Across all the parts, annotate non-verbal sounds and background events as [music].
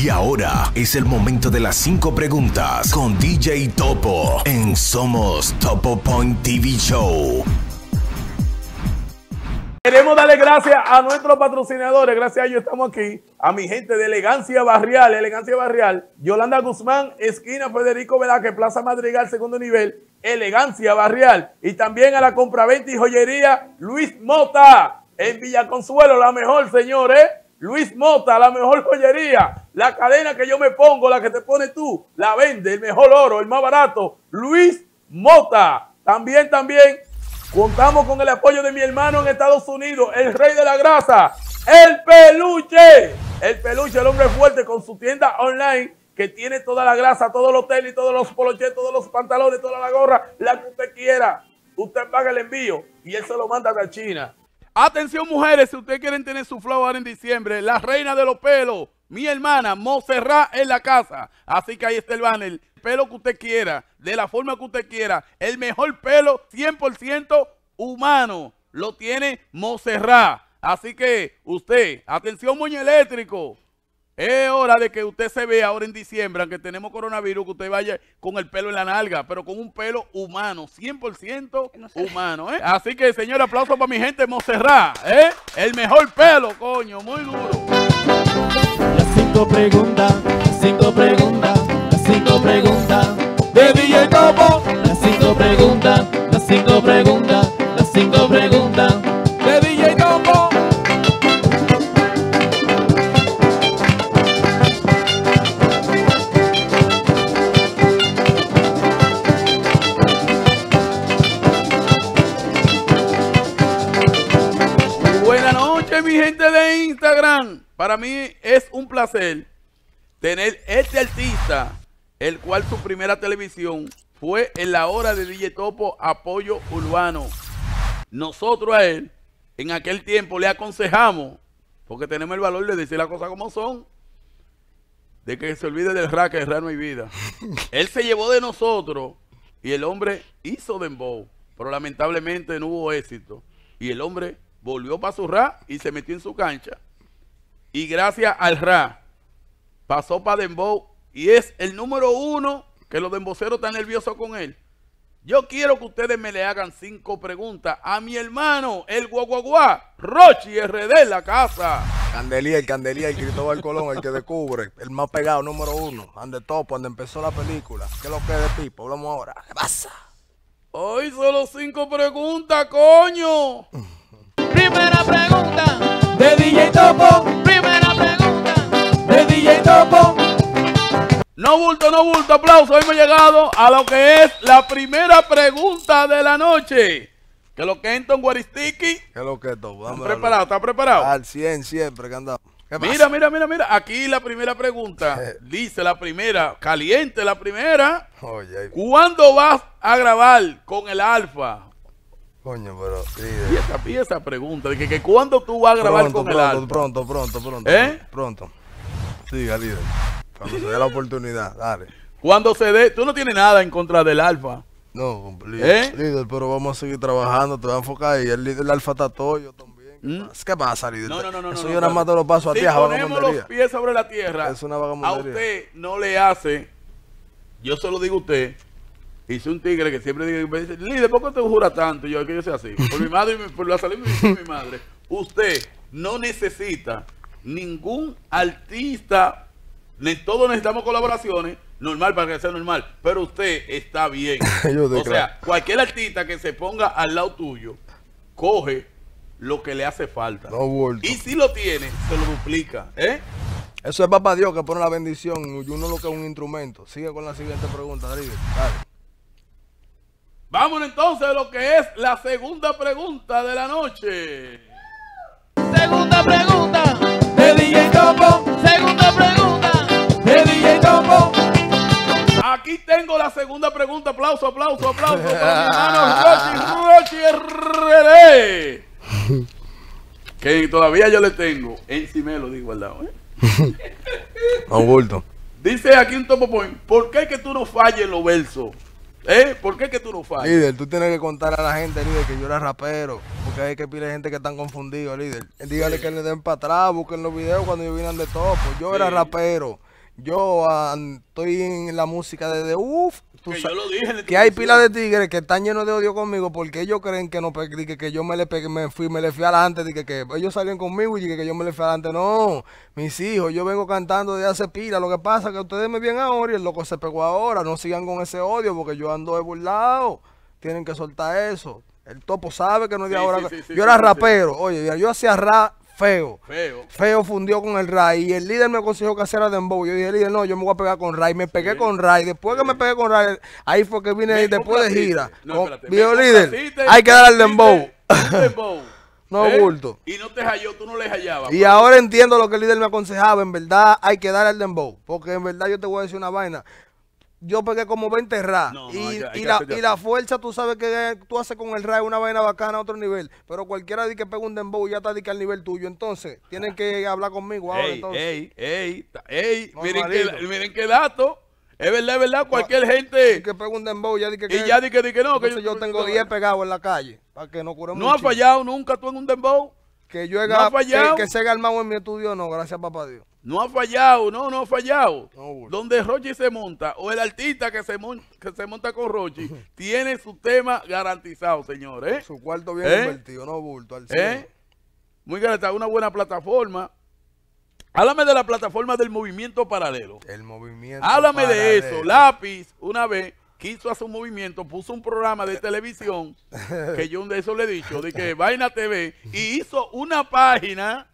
Y ahora es el momento de las cinco preguntas con DJ Topo en Somos Topo Point TV Show. Queremos darle gracias a nuestros patrocinadores, gracias a ellos estamos aquí, a mi gente de Elegancia Barrial, Elegancia Barrial, Yolanda Guzmán, esquina Federico Velázquez, Plaza Madrigal, segundo nivel, Elegancia Barrial, y también a la compraventa y joyería Luis Mota, en Villa Consuelo, la mejor señores. Luis Mota, la mejor joyería, la cadena que yo me pongo, la que te pones tú, la vende, el mejor oro, el más barato, Luis Mota. También, también, contamos con el apoyo de mi hermano en Estados Unidos, el rey de la grasa, el peluche. El peluche, el hombre fuerte con su tienda online que tiene toda la grasa, todos los tenis, todos los poloches, todos los pantalones, toda la gorra, la que usted quiera. Usted paga el envío y él se lo manda a China. Atención mujeres, si ustedes quieren tener su ahora en diciembre, la reina de los pelos, mi hermana moserra en la casa. Así que ahí está el banner, pelo que usted quiera, de la forma que usted quiera, el mejor pelo 100% humano lo tiene moserra Así que usted, atención moño eléctrico, es hora de que usted se vea ahora en diciembre, aunque tenemos coronavirus, que usted vaya con el pelo en la nalga, pero con un pelo humano, 100% humano, ¿eh? Así que, señor, aplauso para mi gente Montserrat, ¿eh? El mejor pelo, coño, muy duro. Las cinco preguntas, las cinco preguntas, las cinco preguntas de DJ Topo. Las cinco preguntas, las cinco preguntas, las cinco preguntas. Para mí es un placer tener este artista, el cual su primera televisión fue en la hora de DJ Topo Apoyo Urbano. Nosotros a él, en aquel tiempo, le aconsejamos, porque tenemos el valor de decir las cosas como son, de que se olvide del rack, que el raro y vida. [laughs] él se llevó de nosotros y el hombre hizo dembow, pero lamentablemente no hubo éxito. Y el hombre volvió para su rap y se metió en su cancha y gracias al Ra pasó para Dembow y es el número uno que los demboceros están nerviosos con él. Yo quiero que ustedes me le hagan cinco preguntas a mi hermano, el guaguaguá, Rochi RD, la casa. Candelia el Candelia y Cristóbal Colón, el que descubre, el más pegado, número uno, ande Topo, donde empezó la película. ¿Qué es lo que es de tipo? Hablamos ahora. ¿Qué pasa? Hoy solo cinco preguntas, coño. Primera pregunta de DJ Topo. No bulto, no bulto, aplauso. Hemos llegado a lo que es la primera pregunta de la noche. Que lo que Enton Guaristiqui. Que lo que topo. ¿Estás preparado? Al 100, siempre que andamos. Mira, mira, mira, mira. Aquí la primera pregunta. [laughs] Dice la primera, caliente la primera. Oye. ¿Cuándo vas a grabar con el Alfa? Coño, pero. y, esa, pregunta, de que, cuándo tú vas a grabar con el Alfa. Pronto, pronto, pronto, pronto. ¿Eh? Pronto. Siga, líder. Cuando se dé la oportunidad, dale. Cuando se dé, tú no tienes nada en contra del alfa. No, ¿Eh? líder, pero vamos a seguir trabajando, te voy a enfocar ahí. el líder alfa está todo, yo también. ¿Mm? ¿Qué pasa, líder? No, no, no, no. Eso no, yo nada más te lo paso a si ponemos los pies sobre la tierra, es una a usted no le hace, yo solo digo a usted, hice un tigre que siempre dice, líder, ¿por qué te jura tanto? Yo, que yo sea así. Por mi madre, y por la salud de mi madre. Usted no necesita ningún artista, todos necesitamos colaboraciones, normal para que sea normal, pero usted está bien. [laughs] o sea, cualquier artista que se ponga al lado tuyo, coge lo que le hace falta. y si lo tiene, se lo duplica. ¿eh? Eso es papá Dios que pone la bendición y uno lo que es un instrumento. Sigue con la siguiente pregunta, David. Vamos entonces a lo que es la segunda pregunta de la noche. Segunda pregunta. Aquí tengo la segunda pregunta. Aplauso, aplauso, aplauso [laughs] para mi hermano Rochi, Rochi [laughs] Que todavía yo le tengo encima lo digo al lado. ¿eh? Dice aquí un topo point. ¿Por qué es que tú no falles los versos? ¿Eh? ¿Por qué es que tú no fallas? Líder, tú tienes que contar a la gente, líder, que yo era rapero. Porque hay que pile gente que están confundidos, líder. Dígale que le den para atrás, busquen los videos cuando yo vine de topo. Yo era rapero. Yo estoy en la música desde uff. Que, lo dije, que hay pilas de tigres que están llenos de odio conmigo porque ellos creen que no pues, que, que yo me le pegué, me fui, me le fui adelante, que, que ellos salían conmigo y que yo me le fui adelante. No, mis hijos, yo vengo cantando desde hace pila. Lo que pasa que ustedes me vienen ahora y el loco se pegó ahora. No sigan con ese odio porque yo ando de burlado. Tienen que soltar eso. El topo sabe que no es de ahora. yo era rapero. Oye, yo hacía rap feo. Feo. Feo fundió con el Ray. Y el líder me aconsejó que a Dembow. Yo dije, líder, no, yo me voy a pegar con Ray. Me pegué con Ray. Después que me pegué con Ray, ahí fue que vine me después de gira. Vio líder, hay que dar al Dembow. [laughs] no ¿Eh? Y no te halló, tú no le hallabas. Y ahora entiendo lo que el líder me aconsejaba. En verdad, hay que dar al Dembow. Porque en verdad yo te voy a decir una vaina yo pegué como 20 ra. y, la, fuerza, tú sabes que tú haces con el ra una vaina bacana a otro nivel. Pero cualquiera de que pega un dembow ya está de que al nivel tuyo. Entonces, tienen que hablar conmigo ahora. Ey, ey, ey, ey. miren, qué dato. Es verdad, es verdad, cualquier gente. Que pega un dembow, ya di que, Y ya di que, di que no. Que yo, tengo 10 pegados en la calle. Para que no curemos. No ha fallado nunca tú en un dembow. Que yo he Que, se el armado en mi estudio, no, gracias papá Dios. No ha fallado, no, no ha fallado. Donde Rochi se monta, o el artista que se, monta, con Rochi, [laughs] tiene su tema garantizado, señores. ¿eh? Su cuarto bien ¿Eh? invertido, no bulto, al ¿Eh? Muy garantizado, una buena plataforma. Háblame de la plataforma del movimiento paralelo. El movimiento Háblame de eso. Lápiz, una vez, quiso hacer su movimiento, puso un programa de televisión, [laughs] que yo de eso le he dicho, de que Vaina TV, y hizo una página,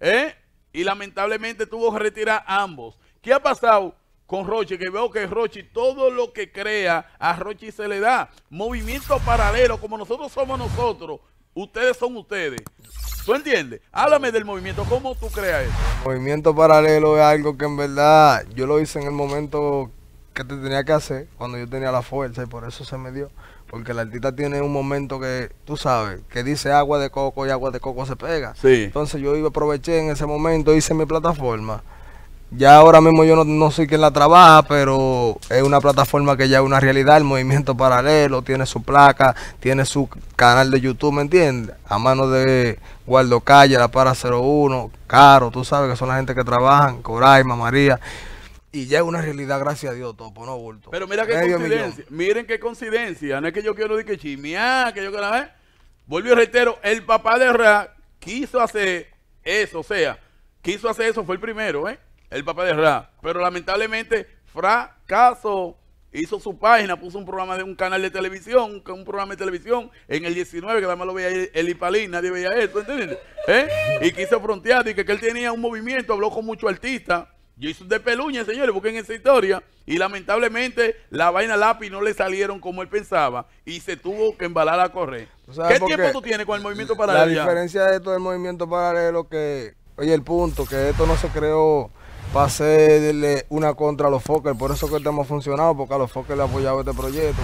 ¿eh? y lamentablemente tuvo que retirar ambos. ¿Qué ha pasado? con Roche que veo que Roche todo lo que crea, a Roche se le da. Movimiento paralelo, como nosotros somos nosotros, ustedes son ustedes. ¿Tú entiendes? Háblame del movimiento, ¿cómo tú creas eso? Movimiento paralelo es algo que en verdad yo lo hice en el momento que te tenía que hacer, cuando yo tenía la fuerza y por eso se me dio. Porque la artista tiene un momento que, tú sabes, que dice agua de coco y agua de coco se pega. Entonces yo iba, aproveché en ese momento, hice mi plataforma. Ya ahora mismo yo no, sé quién la trabaja, pero es una plataforma que ya es una realidad, el movimiento paralelo, tiene su placa, tiene su canal de YouTube, ¿me entiendes? A mano de Guardo Calle, La Para 01, Caro, tú sabes que son la gente que trabajan, Coraima, María y ya es una realidad, gracias a Dios, Topo, no bulto. Pero mira qué coincidencia, miren qué coincidencia, no es que yo quiero decir que chimia que yo quiero ver. ¿eh? Vuelvo y reitero, el papá de Ra quiso hacer eso, o sea, quiso hacer eso, fue el primero, ¿eh? El papá de Ra, pero lamentablemente fracaso, hizo su página, puso un programa de un canal de televisión, un programa de televisión en el 19, que más lo veía el Ipalín, nadie veía eso, ¿entiendes? ¿Eh? Y quiso frontear, y que él tenía un movimiento, habló con muchos artistas, yo hice un de peluña, señores, busquen esa historia. Y lamentablemente la vaina lápiz no le salieron como él pensaba y se tuvo que embalar a correr. ¿Qué tiempo tú tienes con el movimiento paralelo? La diferencia de esto del movimiento paralelo que, oye, el punto, que esto no se creó para hacerle una contra a los Fokker. Por eso que este hemos funcionado, porque a los Fokker le ha apoyado este proyecto,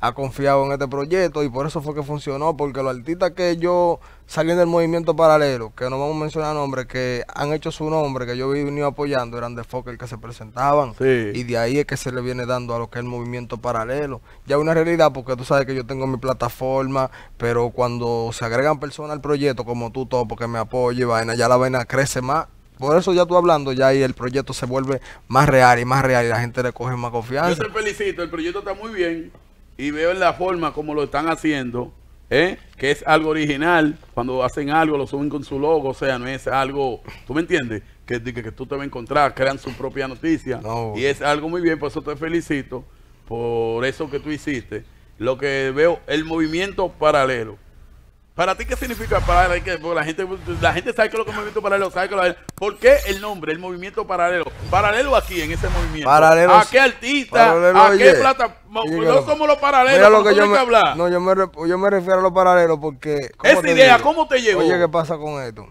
Ha confiado en este proyecto y por eso fue que funcionó, porque los artistas que yo salí del movimiento paralelo, que no vamos a mencionar nombres, que han hecho su nombre, que yo he venido apoyando, eran de Fokker que se presentaban. Y de ahí es que se le viene dando a lo que es el movimiento paralelo. Ya una realidad, porque tú sabes que yo tengo mi plataforma, pero cuando se agregan personas al proyecto, como tú todo, porque me apoye y vaina, ya la vaina crece más por eso ya tú hablando, ya ahí el proyecto se vuelve más real y más real y la gente le coge más confianza. Yo te felicito, el proyecto está muy bien y veo en la forma como lo están haciendo, ¿eh? que es algo original, cuando hacen algo lo suben con su logo, o sea, no es algo, ¿tú me entiendes? Que, que, que tú te vas a encontrar, crean su propia noticia y es algo muy bien, por eso te felicito, por eso que tú hiciste, lo que veo, el movimiento paralelo. ¿Para ti qué significa paralelo? la gente, la gente sabe que lo que es movimiento paralelo, sabe que lo ¿Por qué el nombre, el movimiento paralelo? Paralelo aquí, en ese movimiento. Paralelo. ¿A qué artista? ¿A qué plata? No, somos los paralelos. yo me, yo me, refiero a los paralelos porque... Esa idea, ¿cómo te llegó? Oye, ¿qué pasa con esto?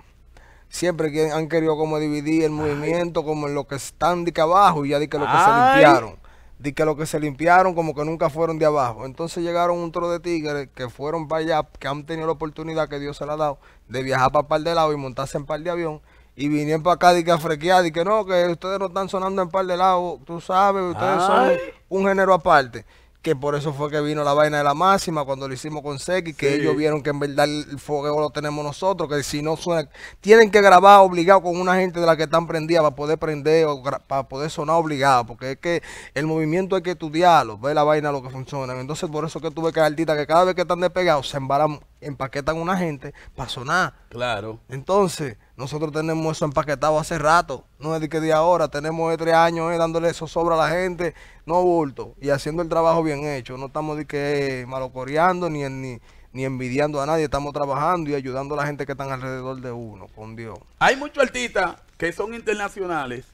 Siempre han querido como dividir el movimiento, como en lo que están de que abajo y ya de que lo que se limpiaron de que los que se limpiaron como que nunca fueron de abajo. Entonces llegaron un tro de tigres que fueron para allá, que han tenido la oportunidad que Dios se la ha dado de viajar para par de lado y montarse en par de avión. Y vinieron para acá de que a frequear, que no, que ustedes no están sonando en par de lado, tú sabes, ustedes son un género aparte que por eso fue que vino la vaina de la máxima cuando lo hicimos con Seki, que ellos vieron que en verdad el fogueo lo tenemos nosotros, que si no suena, tienen que grabar obligado con una gente de la que están prendidas para poder prender o para poder sonar obligado, porque es que el movimiento hay que estudiarlo, ver la vaina lo que funciona. Entonces por eso que tuve que artistas que cada vez que están despegados se embaran empaquetan una gente pasó nada Claro. Entonces, nosotros tenemos eso empaquetado hace rato. No es de que de ahora, tenemos de tres años eh, dándole eso sobra a la gente, no bulto, y haciendo el trabajo bien hecho. No estamos de que eh, malocoreando ni, ni, ni envidiando a nadie, estamos trabajando y ayudando a la gente que están alrededor de uno, con Dios. Hay muchos artistas que son internacionales,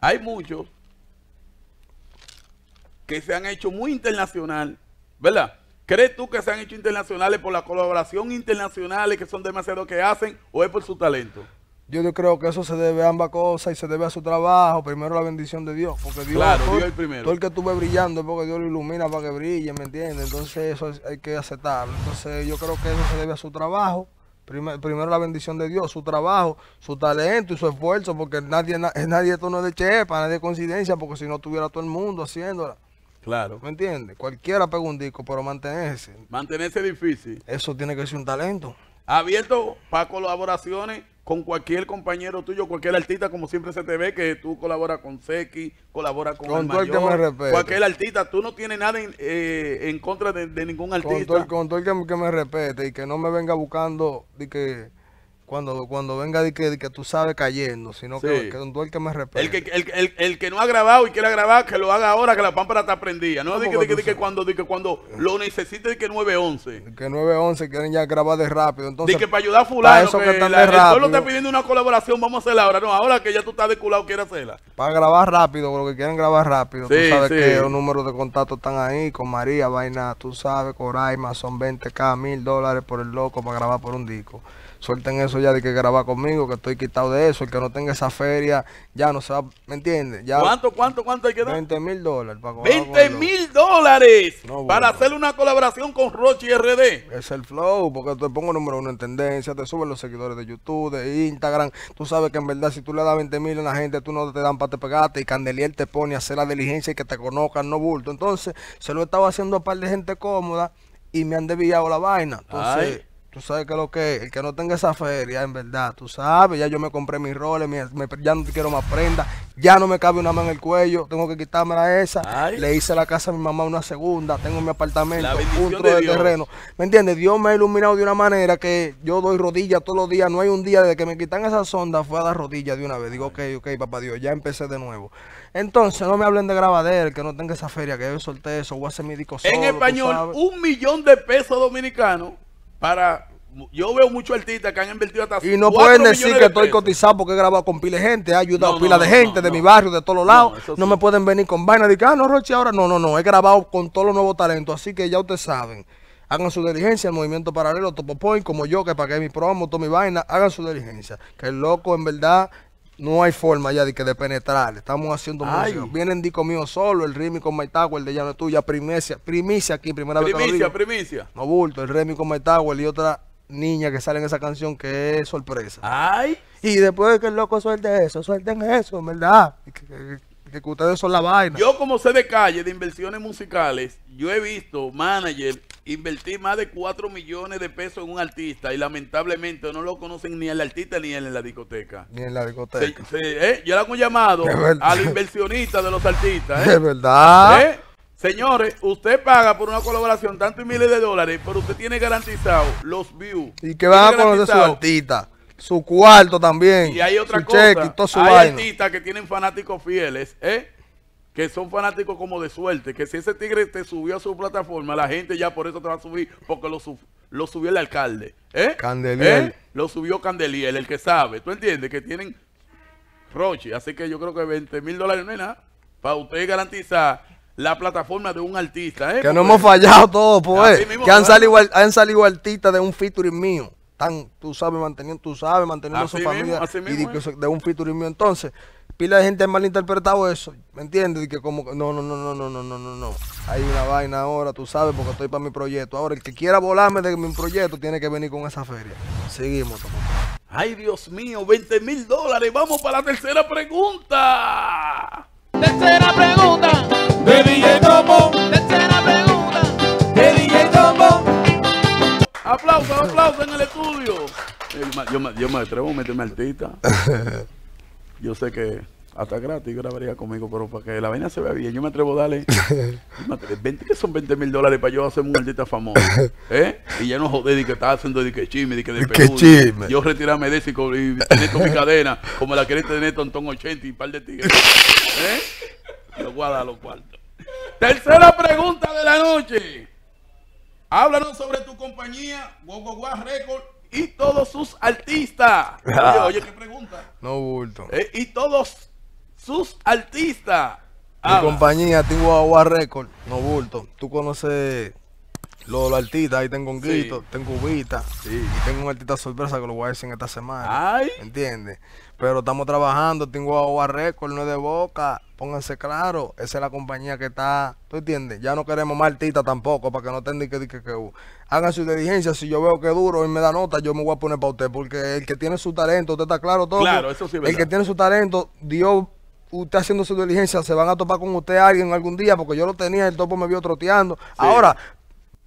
hay muchos que se han hecho muy internacional, ¿verdad? ¿Crees tú que se han hecho internacionales por la colaboración internacionales que son demasiado que hacen o es por su talento? Yo creo que eso se debe a ambas cosas y se debe a su trabajo. Primero la bendición de Dios. Porque Dios, claro, Dios el primero. Todo el que estuve brillando es porque Dios lo ilumina para que brille, ¿me entiendes? Entonces eso hay que aceptarlo. Entonces yo creo que eso se debe a su trabajo. Primero, la bendición de Dios, su trabajo, su talento y su esfuerzo. Porque nadie, nadie tono no de chepa, nadie de coincidencia, porque si no tuviera todo el mundo haciéndola. Claro. ¿Me entiendes? Cualquiera pega un disco, pero mantenerse. Mantenerse difícil. Eso tiene que ser un talento. Abierto para colaboraciones con cualquier compañero tuyo, cualquier artista, como siempre se te ve, que tú colaboras con Seki, colaboras con, con el mayor, el que cualquier artista, tú no tienes nada en, eh, contra de, ningún artista. Con todo, el, que, me, que, me respete y que no me venga buscando de que cuando, cuando venga de que, que tú sabes cayendo, sino que, tú el que me respeta. El que, el, el, el que no ha grabado y quiere grabar, que lo haga ahora, que la pámpara está prendida. No, de que, que, cuando, que cuando lo necesite, de que 911. De que 911 quieren ya grabar de rápido. Entonces, de que para ayudar a fulano, eso que, el pueblo está pidiendo una colaboración, vamos a hacerla ahora. No, ahora que ya tú estás de culado, quieres hacerla. Para grabar rápido, lo que quieren grabar rápido. tú sabes que los números de contacto están ahí, con María, vaina, tú sabes, Coraima, son 20k, mil dólares por el loco para grabar por un disco. Suelten eso ya de que grabar conmigo, que estoy quitado de eso. El que no tenga esa feria, ya no se va, ¿me entiendes? Ya ¿Cuánto, cuánto, cuánto hay que dar? 20 mil dólares. Para 20 mil dólares para hacer una colaboración con Rochi RD. Es el flow, porque te pongo número uno en tendencia, te suben los seguidores de YouTube, de Instagram. Tú sabes que en verdad si tú le das 20 mil a la gente, tú no te dan para te pegarte y Candelier te pone a hacer la diligencia y que te conozcan, no bulto. Entonces, se lo estaba haciendo a par de gente cómoda y me han desviado la vaina. Entonces, Tú sabes que lo que es, el que no tenga esa feria, en verdad, tú sabes, ya yo me compré mis roles, ya no quiero más prenda, ya no me cabe una mano en el cuello, tengo que quitarme la esa. Le hice la casa a mi mamá una segunda, tengo mi apartamento, un trozo de, terreno. ¿Me entiendes? Dios me ha iluminado de una manera que yo doy rodillas todos los días, no hay un día desde que me quitan esa sonda, fue a dar rodillas de una vez. Digo, ok, ok, papá Dios, ya empecé de nuevo. Entonces, no me hablen de grabadera, el que no tenga esa feria, que yo solté eso, voy a hacer mi disco solo, En español, un millón de pesos dominicanos para yo veo muchos artistas que han invertido hasta Y no pueden decir que estoy cotizado porque he grabado con pila de gente, he ayudado a pila de gente de mi barrio, de todos los lados. No, me pueden venir con vaina de que, ah, no, Roche, ahora no, no, no. He grabado con todos los nuevos talentos, así que ya ustedes saben. Hagan su diligencia, el movimiento paralelo, Topo Point, como yo que pagué mi promo, toda mi vaina, hagan su diligencia. Que el loco en verdad no hay forma ya de que de penetrar. Estamos haciendo música. Vienen disco mío solo, el Remy con Tower. el de Llano Tuya, primicia, primicia aquí, primera primicia, vez. Primicia, primicia. No bulto, el Remy con Tower y otra niña que sale en esa canción que es sorpresa. Ay. Y después de que el loco suelte eso, suelten eso, verdad. Que, que, ustedes son la vaina. Yo como sé de calle, de inversiones musicales, yo he visto manager Invertir más de 4 millones de pesos en un artista y lamentablemente no lo conocen ni el artista ni él en la discoteca. Ni en la discoteca. Eh, yo le hago un llamado [laughs] al inversionista de los artistas. ¿eh? Es verdad. ¿Eh? Señores, usted paga por una colaboración tantos y miles de dólares, pero usted tiene garantizado los views. Y que va a conocer su artista, su cuarto también. Y hay otra cosa. hay artistas que tienen fanáticos fieles, ¿eh? que son fanáticos como de suerte, que si ese tigre te subió a su plataforma, la gente ya por eso te va a subir, porque lo, subió el alcalde. ¿Eh? Candeliel. ¿Eh? Lo subió Candeliel, el que sabe. ¿Tú entiendes? Que tienen Roche. Así que yo creo que 20 mil dólares no Para usted garantizar la plataforma de un artista. ¿eh? Que no hemos fallado todos, pues. Eh, que han salido, han salido artistas de un featuring mío. Tan, tú sabes, manteniendo, tú sabes, manteniendo su familia. Y de, un featuring mío. Entonces, pila de gente ha malinterpretado eso, ¿me entiendes? que como, no, no, no, no, no, no, no, no, no. Hay una vaina ahora, tú sabes, porque estoy para mi proyecto. Ahora, el que quiera volarme de mi proyecto tiene que venir con esa feria. Seguimos, Ay, Dios mío, 20 mil dólares. Vamos para la tercera pregunta. Tercera pregunta. De DJ Tomo. Tercera pregunta. De DJ Tomo. Aplausos, aplausos en el estudio. Yo me, yo me atrevo a meterme tita [laughs] yo sé que hasta gratis grabaría conmigo, pero para que la vaina se vea bien, yo me atrevo a darle, 20, [laughs] que son 20 mil dólares para yo hacer un maldita famoso, [laughs] ¿eh? Y ya no jodé de que estaba haciendo de que chisme, de que de qué chisme. yo retirarme de eso y tener con mi cadena, como la quería tener Tontón 80 y un par de tigres, ¿eh? Lo voy a dar los cuartos. Tercera pregunta de la noche. Háblanos sobre tu compañía, Guagua Record y todos sus artistas. Ah. Oye, oye, qué pregunta. No bulto. Eh, y todos sus artistas. Mi ah. compañía, Tihuahua Record, no bulto. Tú conoces lo de los artistas, ahí tengo un grito, tengo cubita, sí. y tengo un artista sorpresa que lo voy a decir en esta semana. Ay. ¿Entiendes? Pero estamos trabajando, tengo agua récord, no es de boca, pónganse claro, esa es la compañía que está, ¿tú entiendes? Ya no queremos más artistas tampoco, para que no tengan que, que, que uh. hagan su diligencia, si yo veo que duro y me da nota, yo me voy a poner para usted, porque el que tiene su talento, usted está claro todo. Claro, eso sí El que tiene su talento, Dios usted haciendo su diligencia, se van a topar con usted alguien algún día, porque yo lo tenía, el topo me vio troteando. Ahora,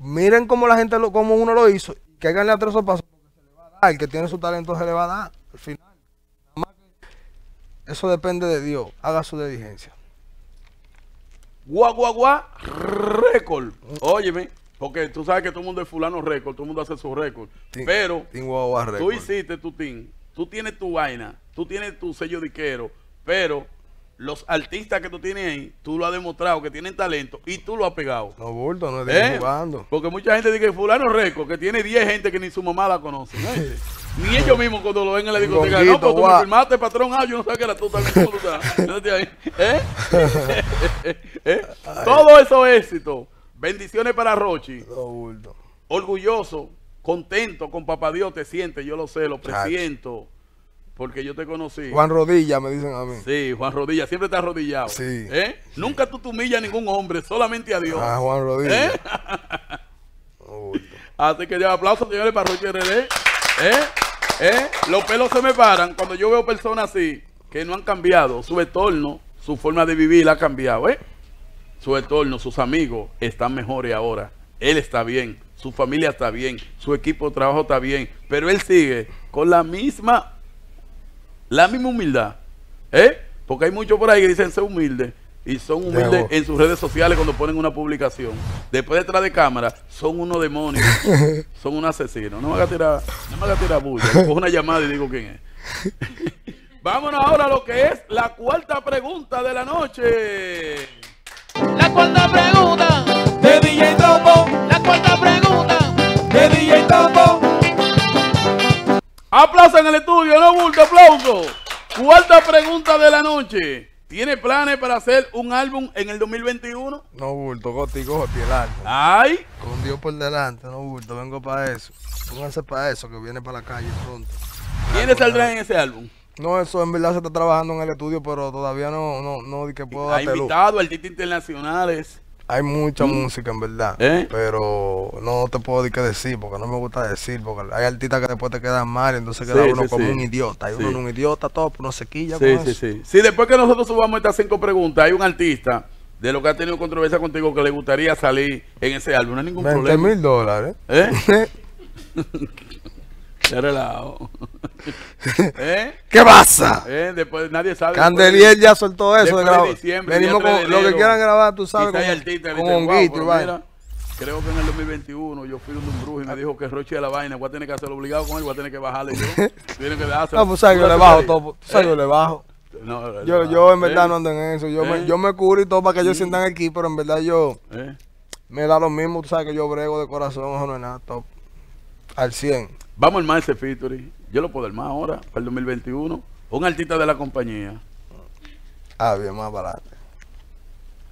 Miren cómo la gente, lo, cómo uno lo hizo. Que hagan a tres pasos. El que tiene su talento se le va a dar al final. Eso depende de Dios. Haga su diligencia. Guau, Récord. Óyeme. Porque tú sabes que todo el mundo es fulano récord. Todo el mundo hace su récord. Pero tú hiciste tu team. Tú tienes tu vaina. Tú tienes tu sello diquero. Pero los artistas que tú tienes ahí, tú lo has demostrado que tienen talento y tú lo has pegado. No, bulto, no ¿Eh? jugando. Porque mucha gente dice que fulano Reco, que tiene 10 gente que ni su mamá la conoce. ni ellos mismos cuando lo ven en la discoteca, no, pero tú me firmaste, patrón, ah, yo no sé qué era tú también. Tú [laughs] ¿Eh? [laughs] ¿Eh? Todo eso éxito. Bendiciones para Rochi. No, bulto. Orgulloso, contento con papá Dios te sientes, yo lo sé, lo presiento. Porque yo te conocí. Juan Rodilla, me dicen a mí. Sí, Juan Rodilla, siempre está arrodillado. Sí. ¿Eh? Nunca tú te humillas a ningún hombre, solamente a Dios. Ah, Juan Rodilla. ¿Eh? Así que yo aplauso, señores, para Roger RD. ¿Eh? ¿Eh? Los pelos se me paran cuando yo veo personas así que no han cambiado. Su entorno, su forma de vivir ha cambiado. ¿eh? Su entorno, sus amigos están mejores ahora. Él está bien, su familia está bien, su equipo de trabajo está bien, pero él sigue con la misma la misma humildad. ¿Eh? Porque hay muchos por ahí que dicen ser humildes y son humildes en sus redes sociales cuando ponen una publicación. Después detrás de cámara, son unos demonios, [laughs] son un asesino. No me hagas tirar, no me tirar bulla. Cojo una llamada y digo quién es. [laughs] Vámonos ahora a lo que es la cuarta pregunta de la noche. La cuarta pregunta de DJ Topo. La cuarta pregunta de DJ Topo. Aplausos en el estudio, no bulto, aplauso. Cuarta pregunta de la noche. ¿Tiene planes para hacer un álbum en el 2021? No, bulto, goti, goti, el álbum. ¡Ay! Con Dios por delante, no, bulto, vengo para eso. Pónganse para eso, que viene para la calle pronto. ¿Quiénes saldrán en ese álbum? No, eso en verdad se está trabajando en el estudio, pero todavía no, no, no, que puedo Ha invitado artistas internacionales. Hay mucha mm. música en verdad, ¿Eh? pero no te puedo decir qué decir porque no me gusta decir, porque hay artistas que después te quedan mal, entonces queda uno como un idiota, hay uno un idiota, todo, no sé qué. Sí, sí, sí. Sí, después que nosotros subamos estas cinco preguntas, hay un artista de lo que ha tenido controversia contigo que le gustaría salir en ese álbum, no hay ningún 20 problema. mil dólares. ¿Eh? [laughs] [laughs] [laughs] ¿Eh? ¿Qué pasa? ¿Eh? Después nadie sabe. Candelier ya soltó eso de grabar. Venimos con lo que quieran grabar, tú sabes, con, un honguito, wow, Creo que en el 2021 yo fui un brujo y me dijo que Roche de la vaina, voy a tener que hacerlo obligado con él, voy a tener que bajarle yo. [laughs] que dejarse, No, pues sabes yo le bajo, todo, sabes yo ¿Eh? le bajo. No, yo, yo en verdad ¿eh? no ando en eso. Yo, me, yo me cubro y todo para que ellos mm. sientan aquí, pero en verdad yo me da lo mismo. Tú sabes que yo brego de corazón, eso no es nada, top. Al 100. Vamos a armar ese Fituri. Yo lo puedo armar ahora, para el 2021. Un artista de la compañía. Ah, bien más barato.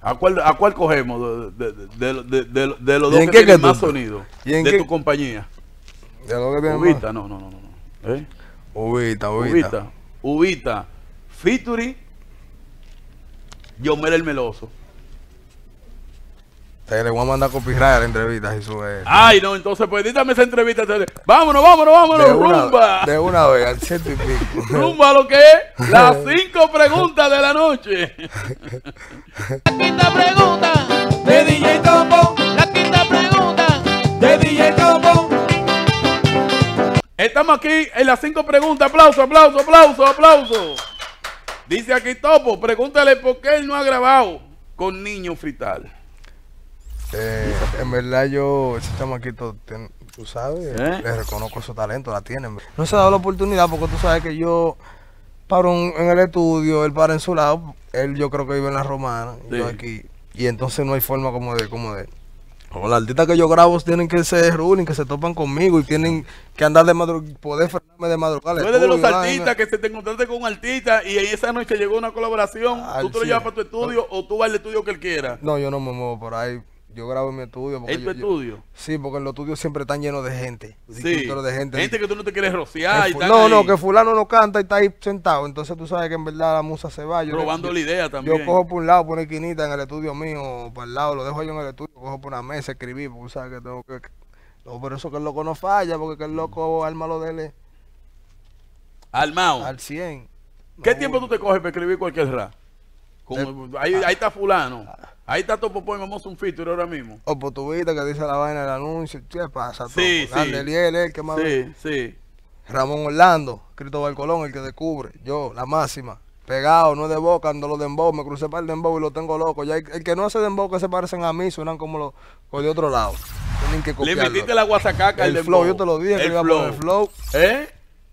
¿A cuál, a cuál cogemos de, de, de, de los dos que tienen más sonido? de qué? tu compañía. De lo que tienen Ubita, no, no, no. no. ¿Eh? Ubita, Ubita. Ubita, Fituri, Featuring Yomel el Meloso le voy a mandar copyright a la entrevista, Jesús. Eh. Ay, no, entonces, pues dítame esa entrevista. Vámonos, vámonos, vámonos, rumba. de una vez, al ciento y pico. [laughs] Rumba lo que es las [laughs] cinco preguntas de la noche. [laughs] la quinta pregunta de DJ Topo. La quinta pregunta de DJ Topo. Estamos aquí en las cinco preguntas. Aplauso, aplauso, aplauso, aplauso. Dice aquí Topo, pregúntale por qué él no ha grabado con Niño Frital. Este, en verdad yo, ese chamaquito, tú sabes, ¿Eh? le reconozco su talento, la tienen. No se ha dado la oportunidad porque tú sabes que yo paro en el estudio, él para en su lado, él yo creo que vive en la romana, yo aquí, y entonces no hay forma como de, como de. O las artistas que yo grabo tienen que ser ruling, que se topan conmigo y tienen que andar de madrugada, poder frenarme de madrugada. Tú eres de los artistas que se te encontraste con un artista y ahí esa noche llegó una colaboración, ah, tú lo llevas para tu estudio o tú vas al estudio que él quiera. No, yo no me muevo por ahí. Yo grabo en mi estudio. ¿En tu estudio? sí, porque en los estudios siempre están llenos de gente. Sí. De gente. Gente que tú no te quieres rociar. Y tal no, no, que fulano no canta y está ahí sentado. Entonces tú sabes que en verdad la musa se va. Yo Robando la idea también. Yo cojo por un lado, por una esquinita en el estudio mío, para el lado, lo dejo yo en el estudio, cojo por una mesa, escribí, porque sabes que tengo que... pero eso que el loco no falla, porque que el loco arma lo dele. Armado. Al 100. ¿Qué tiempo tú te coges para escribir cualquier rap? ahí, está fulano. Ah, Ahí está Topo por vamos a un feature ahora mismo. O por tu que dice la vaina del anuncio. ¿Qué pasa? Sí, sí. Sí, sí. Ramón Orlando, Cristóbal Colón, el que descubre. Yo, la máxima. Pegado, no de boca, ando los dembow. Me crucé para el dembow y lo tengo loco. Ya el, que no hace dembow que se parecen a mí suenan como los, de otro lado. Tienen que copiarlo. Le metiste la guasacaca el, el flow. Yo te lo dije el que flow. Iba el flow. ¿Eh?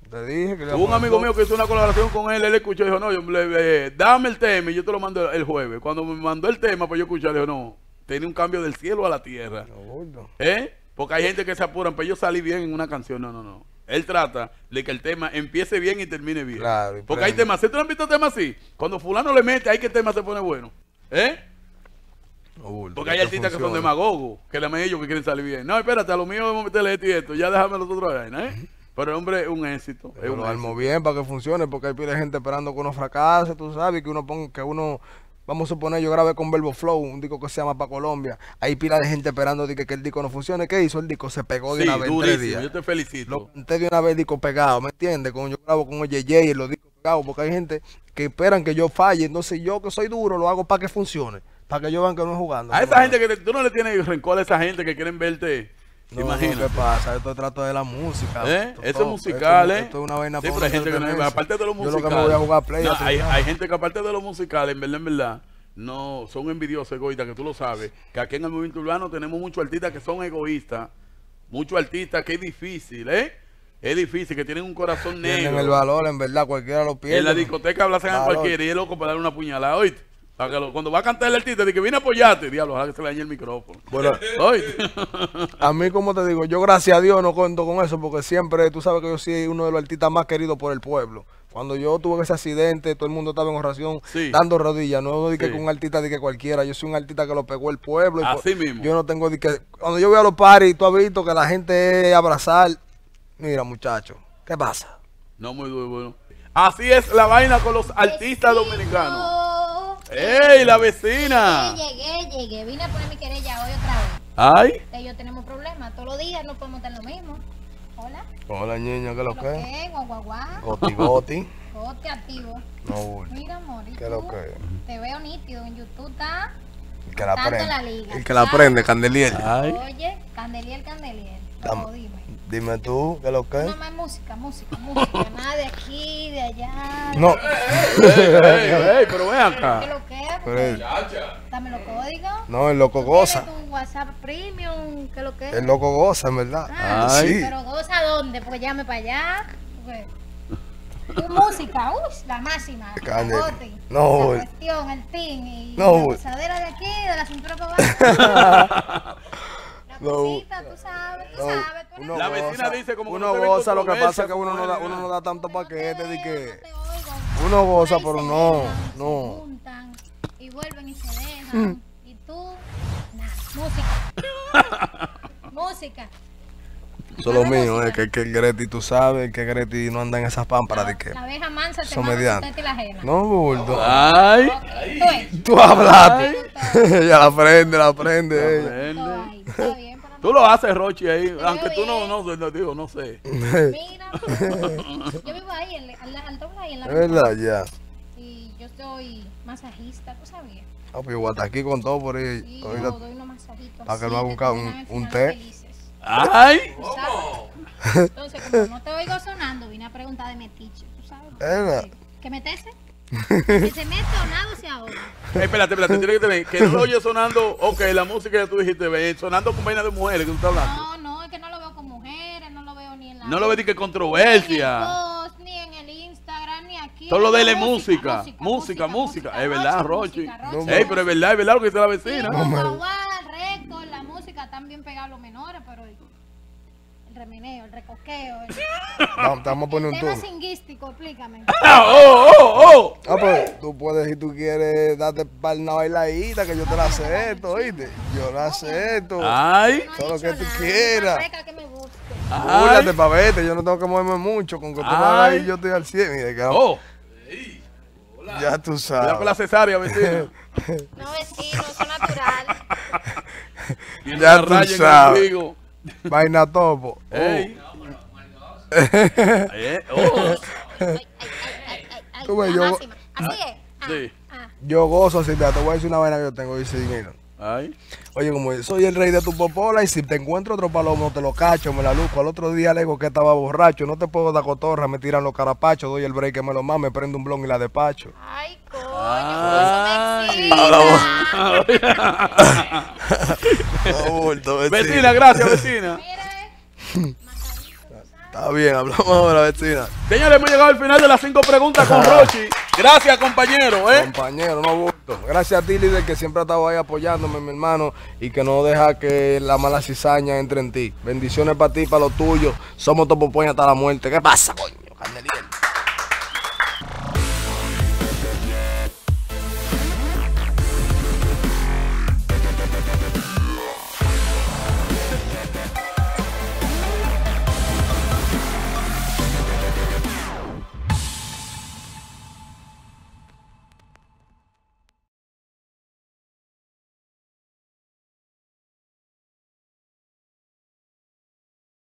te dije que le un amigo mío que hizo una colaboración con él, él escuchó y dijo, no, yo, le, dame el tema y yo te lo mando el jueves. Cuando me mandó el tema, pues yo escuché, le dijo, no, tiene un cambio del cielo a la tierra. No, no. ¿Eh? Porque hay gente que se apuran, pero yo salí bien en una canción, no, no, no. Él trata de que el tema empiece bien y termine bien. Claro, Porque hay temas, si visto temas así? Cuando fulano le mete, hay que el tema se pone bueno. ¿Eh? No, Porque hay artistas que son demagogos, que le ellos que quieren salir bien. No, espérate, a lo mío a meterle esto y esto, ya los otros vez, ¿eh? Pero hombre es un éxito. es lo bien para que funcione, porque hay pila de gente esperando que uno fracase, tú sabes, que uno ponga, que uno vamos a suponer, yo grabé con Verbo Flow, un disco que se llama para Colombia. Hay pila de gente esperando de que, el disco no funcione. ¿Qué hizo el disco? Se pegó de una vez. Durísimo, tres días. Yo te felicito. Lo de una vez disco pegado, ¿me entiendes? Cuando yo grabo con el y los discos pegados, porque hay gente que esperan que yo falle. Entonces yo que soy duro, lo hago para que funcione, para que yo vean que no es jugando. A esa gente que tú no le tienes rencor a esa gente que quieren verte no, ¿Qué pasa? Esto trato de la música. ¿Eh? Esto, es musical, ¿eh? Esto es una vaina sí, hay gente que aparte de lo musicales, hay, gente que aparte de los musical, en verdad, en verdad, no, son envidiosos egoístas, que tú lo sabes. Que aquí en el movimiento urbano tenemos muchos artistas que son egoístas. Muchos artistas que es difícil, ¿eh? Es difícil, que tienen un corazón negro. Tienen el valor, en verdad, cualquiera lo pierde. En la discoteca hablasen a cualquiera y es loco para una puñalada, oíste cuando va a cantar el artista, de que viene a apoyarte, diablo, ojalá que se le el micrófono. Bueno, [laughs] [laughs] a mí, como te digo, yo gracias a Dios no cuento con eso, porque siempre, tú sabes que yo soy uno de los artistas más queridos por el pueblo. Cuando yo tuve ese accidente, todo el mundo estaba en oración dando rodillas. No digo que un artista de cualquiera. Yo soy un artista que lo pegó el pueblo. Pues, yo no tengo Cuando yo voy a los y tú has visto que la gente es abrazar. Mira, muchacho, ¿qué pasa? No, muy, muy bueno. Así es la vaina con los artistas dominicanos. ¡Ey, la vecina! Llegué, llegué, llegué. Vine a poner mi querella hoy otra vez. ¿Ay? Ellos tenemos problemas. Todos los días no podemos estar lo mismo. Hola. Hola, niña, ¿qué lo que? ¿Qué? Guaguaguá. Goti, goti. [laughs] Goti activo. No, voy. Mira, amor. ¿Qué lo que? Te veo nítido en YouTube, ¿está? El que la prende. el que la prende, Candelier. Ay. Oye, Candelier, Candelier dime. tú, ¿qué lo que? No, más música, música, música. [laughs] Nada de aquí, de allá. No. ey, pero ve acá. ¿Qué lo que? es? Dame los códigos. No, el loco goza. Tu WhatsApp premium, ¿qué lo que? es? El loco goza, en verdad. Ah, ah sí. Pero goza dónde? Porque llame para allá. Tu música, uy, la máxima. no, la cuestión, el pin y no, la pasadera de aquí, de la cintura para [laughs] [laughs] tú sabes, tú sabes. Tú la vecina dice como que uno goza, lo que pasa es que uno no da, uno no da tanto paquete que uno goza, pero no, no. y vuelven y se dejan mm. y tú, nada, música, [laughs] música. Eso es lo mío, es eh, que, que Greti, tú sabes, que Greti no anda en esas pámparas de que. La vieja mansa te va y la No, bulto. Ay. Tú, tú hablaste. [laughs] Ella la aprende, la aprende. prende. bien, [laughs] tú lo haces, Rochi, ahí, aunque tú no, no, no, digo, no sé. Mira, [laughs] yo vivo ahí, en, al, al doble ahí en la verdad, ya. Y yo soy masajista, ¿tú sabías? Ah, pues yo voy hasta aquí con todo por ahí. Sí, yo doy unos masajitos. Para que lo haga un, un, té. ¡Ay! Entonces, como no te oigo sonando, vine a preguntar de metiche. ¿Tú sabes? ¿Qué metese? Que se mete sonado se ahora. espérate, espérate, tiene que ver Que no oye sonando. Ok, la música que tú dijiste, sonando con vainas de mujeres que tú estás hablando. No, no, es que no lo veo con mujeres, no lo veo ni en la. No lo veo ni que controversia. Solo dele música. Música, música. música, Es verdad, Rochi. pero es verdad, es verdad lo que dice la vecina. la música, también pegaba los menores, pero el, remeneo, el recoqueo. El, Vamos a un tema singuístico, explícame. [laughs] Ah, ¡Oh, oh, oh! Ah, pues, tú puedes, si tú quieres, darte para una bailadita que yo te la acepto, ¿oíste? Yo la acepto. ¡Ay! Todo lo que tú quieras. Apúrate, papete, yo no tengo que moverme mucho. Con que yo estoy al 100. Mire, que... Oh. Ya tú sabes. Ya con la cesárea, vecino. no, vecino, eso natural. [laughs] ya tú sabes. Vaina topo. Ey. yo... gozo así, te voy a decir una vaina que yo tengo, dice dinero. Oye, como soy el rey de tu popola y si te encuentro otro palomo te lo cacho, me la luzco. Al otro día le digo que estaba borracho, no te puedo dar cotorra, me tiran los carapachos, doy el break me lo mame, prendo un blon y la despacho. Ay, coño, ah. [laughs] [laughs] Vecina, gracias, vecina. Eh. [laughs] Está bien, hablamos ahora, vecina. Señores, hemos llegado al final de las cinco preguntas con Rochi. Gracias, compañero. ¿eh? Compañero, no gusto. Gracias a ti, líder, que siempre ha estado ahí apoyándome, mi hermano, y que no deja que la mala cizaña entre en ti. Bendiciones para ti, para los tuyos. Somos Topopoña hasta la muerte. ¿Qué pasa, coño?